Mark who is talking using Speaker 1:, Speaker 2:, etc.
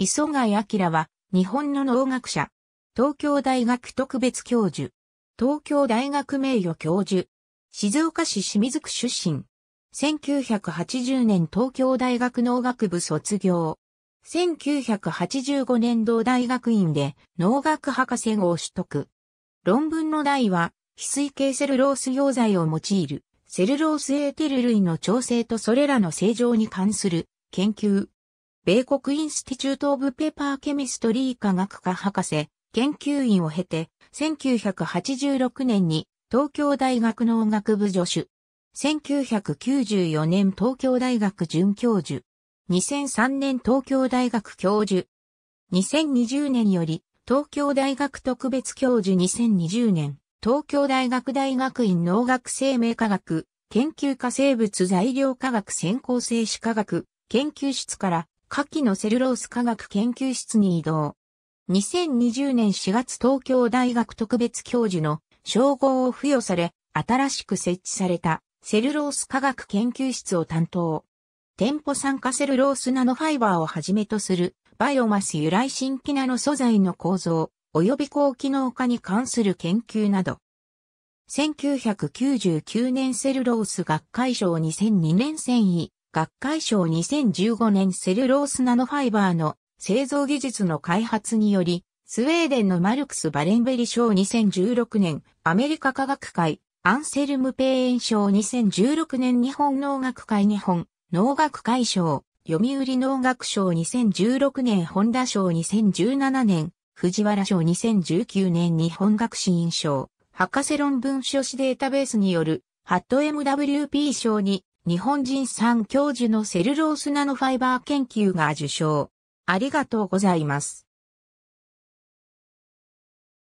Speaker 1: 磯貝明は、日本の農学者。東京大学特別教授。東京大学名誉教授。静岡市清水区出身。1980年東京大学農学部卒業。1985年同大学院で農学博士号を取得。論文の題は、非水系セルロース溶剤を用いる、セルロースエーテル類の調整とそれらの正常に関する研究。米国インスティチュート・オブ・ペーパー・ケミストリー科学科博士、研究員を経て、1986年に東京大学農学部助手、1994年東京大学准教授、2003年東京大学教授、2020年より東京大学特別教授2020年、東京大学大学院農学生命科学、研究科生物材料科学専攻生死科学、研究室から下記のセルロース科学研究室に移動。2020年4月東京大学特別教授の称号を付与され、新しく設置されたセルロース科学研究室を担当。店舗酸化セルロースナノファイバーをはじめとするバイオマス由来新規ナノ素材の構造及び高機能化に関する研究など。1999年セルロース学会賞2002年繊維学会賞2015年セルロースナノファイバーの製造技術の開発により、スウェーデンのマルクス・バレンベリ賞2016年、アメリカ科学会、アンセルム・ペーン賞2016年日本農学会日本、農学会賞、読売農学賞2016年本田賞2017年、藤原賞2019年日本学士院賞、博士論文書誌データベースによる、ハット MWP 賞に日本人3教授のセルロースナノファイバー研究が受賞。ありがとうございます。